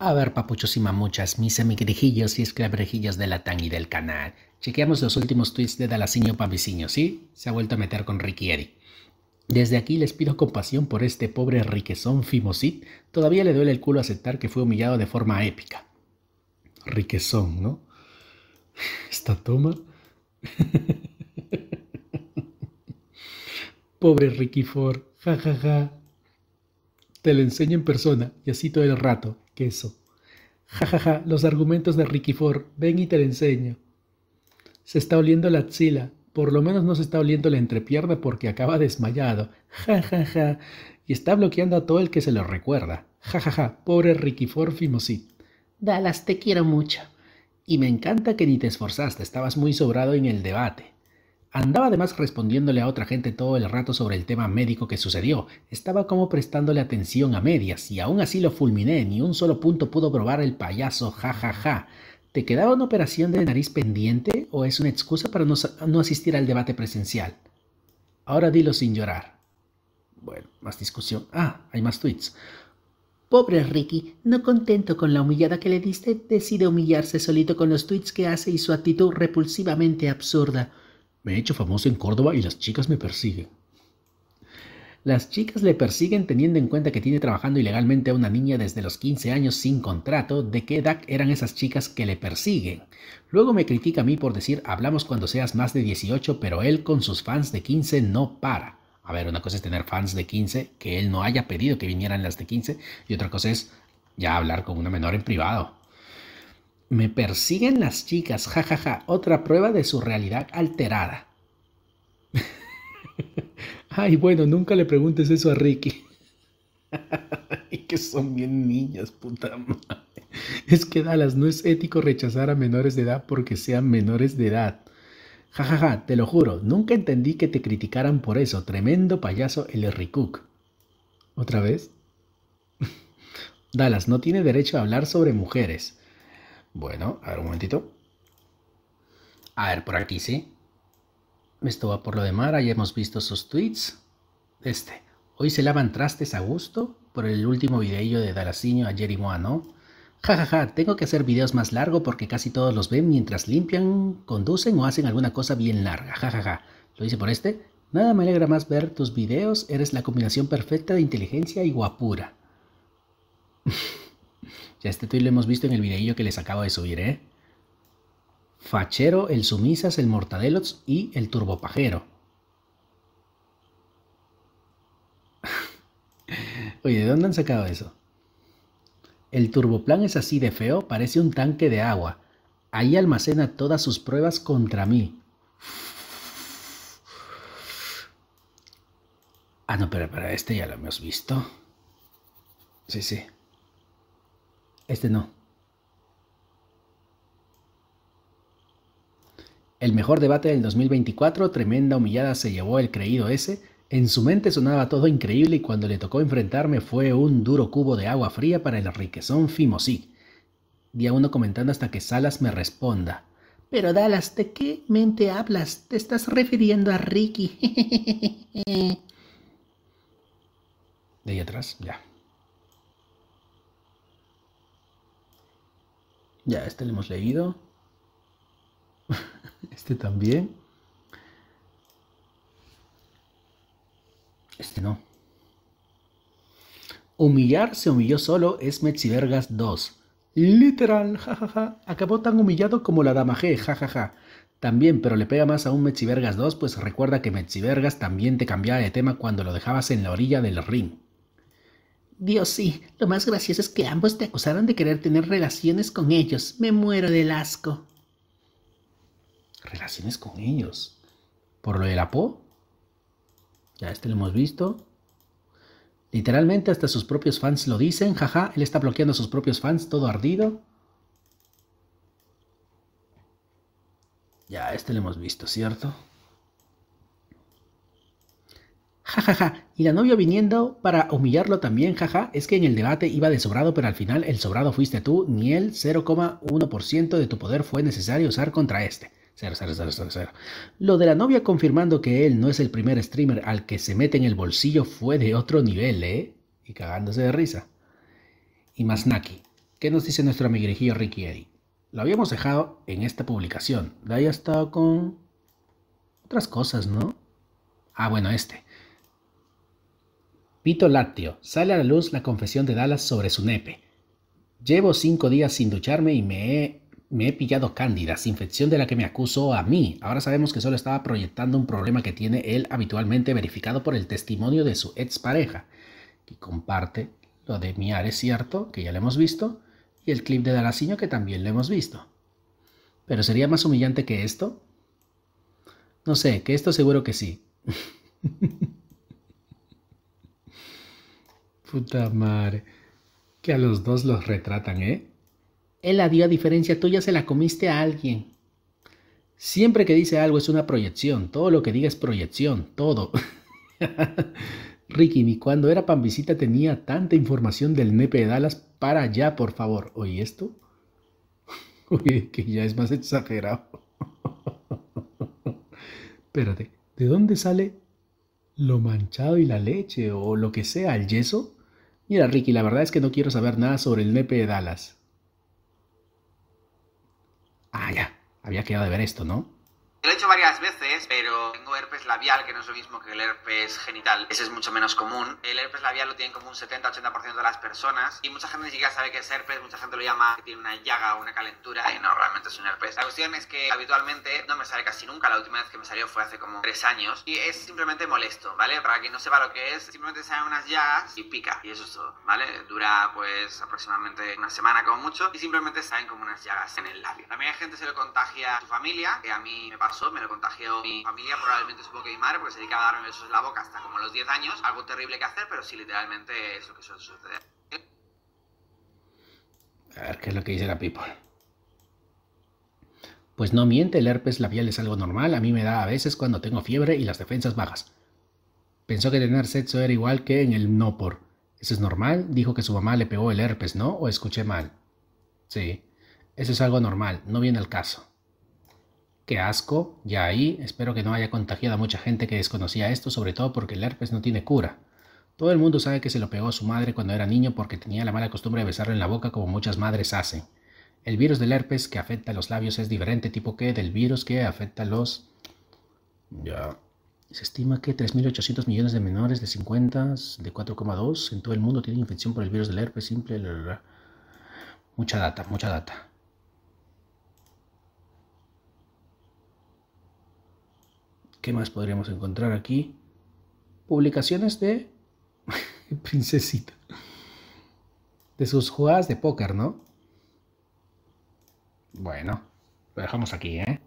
A ver, papuchos y mamuchas, mis y esclabrejillos de la y del canal. Chequeamos los últimos tweets de Dalasiño Paviciño, ¿sí? Se ha vuelto a meter con Ricky Eddy. Desde aquí les pido compasión por este pobre riquezón Fimosit. Todavía le duele el culo aceptar que fue humillado de forma épica. Riquezón, ¿no? Esta toma. pobre Ricky Ford, jajaja. Te lo enseño en persona y así todo el rato, queso. Ja, ja, ja, los argumentos de Ricky Ford, ven y te lo enseño. Se está oliendo la axila, por lo menos no se está oliendo la entrepierna porque acaba desmayado. Ja, ja, ja. Y está bloqueando a todo el que se lo recuerda. Ja, ja, ja. Pobre Ricky Ford Fimosí. Dallas, te quiero mucho. Y me encanta que ni te esforzaste, estabas muy sobrado en el debate. Andaba además respondiéndole a otra gente todo el rato sobre el tema médico que sucedió. Estaba como prestándole atención a medias y aún así lo fulminé. Ni un solo punto pudo probar el payaso, ja, ja, ja. ¿Te quedaba una operación de nariz pendiente o es una excusa para no, no asistir al debate presencial? Ahora dilo sin llorar. Bueno, más discusión. Ah, hay más tweets. Pobre Ricky, no contento con la humillada que le diste, decide humillarse solito con los tweets que hace y su actitud repulsivamente absurda. Me he hecho famoso en Córdoba y las chicas me persiguen. Las chicas le persiguen teniendo en cuenta que tiene trabajando ilegalmente a una niña desde los 15 años sin contrato. ¿De qué edad eran esas chicas que le persiguen? Luego me critica a mí por decir hablamos cuando seas más de 18, pero él con sus fans de 15 no para. A ver, una cosa es tener fans de 15 que él no haya pedido que vinieran las de 15 y otra cosa es ya hablar con una menor en privado. Me persiguen las chicas, jajaja, otra prueba de su realidad alterada. Ay, bueno, nunca le preguntes eso a Ricky. Ay, que son bien niñas, puta madre. Es que Dallas, no es ético rechazar a menores de edad porque sean menores de edad. Jajaja, ja, ja, te lo juro, nunca entendí que te criticaran por eso. Tremendo payaso el Cook. ¿Otra vez? Dallas no tiene derecho a hablar sobre mujeres. Bueno, a ver un momentito. A ver, por aquí sí. Esto va por lo de Mara, ya hemos visto sus tweets. Este. Hoy se lavan trastes a gusto por el último videillo de Dalasiño a Jerry ¿no? Jajaja, ja, ja, tengo que hacer videos más largos porque casi todos los ven mientras limpian, conducen o hacen alguna cosa bien larga. Jajaja, ja, lo hice por este. Nada me alegra más ver tus videos, eres la combinación perfecta de inteligencia y guapura. Ya este tweet lo hemos visto en el videillo que les acabo de subir, ¿eh? Fachero, el Sumisas, el Mortadelos y el Turbopajero. Oye, ¿de dónde han sacado eso? El turboplan es así de feo, parece un tanque de agua. Ahí almacena todas sus pruebas contra mí. Ah, no, pero para este ya lo hemos visto. Sí, sí. Este no. El mejor debate del 2024, tremenda humillada se llevó el creído ese. En su mente sonaba todo increíble y cuando le tocó enfrentarme fue un duro cubo de agua fría para el riquezón Fimosí. Día uno comentando hasta que Salas me responda. Pero Dallas, ¿de qué mente hablas? Te estás refiriendo a Ricky. de ahí atrás, ya. Ya, este lo hemos leído. Este también. Este no. Humillar se humilló solo es Mechivergas 2. Literal, jajaja. Acabó tan humillado como la dama G, jajaja. también, pero le pega más a un Mechivergas 2, pues recuerda que Mechivergas también te cambiaba de tema cuando lo dejabas en la orilla del ring. Dios sí, lo más gracioso es que ambos te acusaron de querer tener relaciones con ellos. Me muero del asco. ¿Relaciones con ellos? ¿Por lo de la Po? Ya este lo hemos visto. Literalmente hasta sus propios fans lo dicen. Jaja, él está bloqueando a sus propios fans, todo ardido. Ya este lo hemos visto, ¿cierto? jaja. Y la novia viniendo para humillarlo también, jaja. Es que en el debate iba de sobrado, pero al final el sobrado fuiste tú, ni el 0,1% de tu poder fue necesario usar contra este. cero, cero, cero. Lo de la novia confirmando que él no es el primer streamer al que se mete en el bolsillo fue de otro nivel, ¿eh? Y cagándose de risa. Y Masnaki, ¿qué nos dice nuestro amiguillo Ricky Eddy? Lo habíamos dejado en esta publicación. De ahí estado con otras cosas, ¿no? Ah, bueno, este. Vito lácteo. sale a la luz la confesión de Dallas sobre su nepe. Llevo cinco días sin ducharme y me he, pillado cándida, infección de la que me acusó a mí. Ahora sabemos que solo estaba proyectando un problema que tiene él habitualmente verificado por el testimonio de su pareja. Y comparte lo de Miar es cierto, que ya lo hemos visto, y el clip de Dalasiño que también lo hemos visto. ¿Pero sería más humillante que esto? No sé, que esto seguro que sí. Puta madre. Que a los dos los retratan, ¿eh? Él la dio a diferencia tuya, se la comiste a alguien. Siempre que dice algo es una proyección. Todo lo que diga es proyección. Todo. Ricky, ni cuando era pambisita tenía tanta información del nepe de Dallas. Para allá, por favor. ¿Oye esto? Oye, que ya es más exagerado. Espérate, ¿de dónde sale lo manchado y la leche o lo que sea, el yeso? Mira, Ricky, la verdad es que no quiero saber nada sobre el nepe de Dallas. Ah, ya. Había quedado de ver esto, ¿no? Lo he hecho varias veces, pero tengo herpes labial, que no es lo mismo que el herpes genital. Ese es mucho menos común. El herpes labial lo tienen como un 70-80% de las personas. Y mucha gente ni siquiera sabe que es herpes, mucha gente lo llama que tiene una llaga o una calentura. Y no, realmente es un herpes. La cuestión es que habitualmente no me sale casi nunca. La última vez que me salió fue hace como 3 años. Y es simplemente molesto, ¿vale? Para quien no sepa lo que es, simplemente salen unas llagas y pica. Y eso es todo, ¿vale? Dura pues aproximadamente una semana como mucho. Y simplemente salen como unas llagas en el labio. También hay gente se lo contagia a su familia, que a mí me pasa me lo contagió mi familia, probablemente supongo que mi madre, porque se dedica a darme besos en la boca hasta como los 10 años. Algo terrible que hacer, pero si literalmente es lo que suele suceder. A ver qué es lo que dice la people. Pues no miente, el herpes labial es algo normal. A mí me da a veces cuando tengo fiebre y las defensas bajas. Pensó que tener sexo era igual que en el no por. ¿Eso es normal? Dijo que su mamá le pegó el herpes, ¿no? ¿O escuché mal? Sí, eso es algo normal, no viene al caso. Qué asco, ya ahí, espero que no haya contagiado a mucha gente que desconocía esto, sobre todo porque el herpes no tiene cura. Todo el mundo sabe que se lo pegó a su madre cuando era niño porque tenía la mala costumbre de besarlo en la boca como muchas madres hacen. El virus del herpes que afecta a los labios es diferente tipo que del virus que afecta a los... Ya. Se estima que 3.800 millones de menores de 50, de 4,2 en todo el mundo tienen infección por el virus del herpes simple. Mucha data, mucha data. ¿Qué más podríamos encontrar aquí? Publicaciones de Princesita. De sus jugadas de póker, ¿no? Bueno, lo dejamos aquí, ¿eh?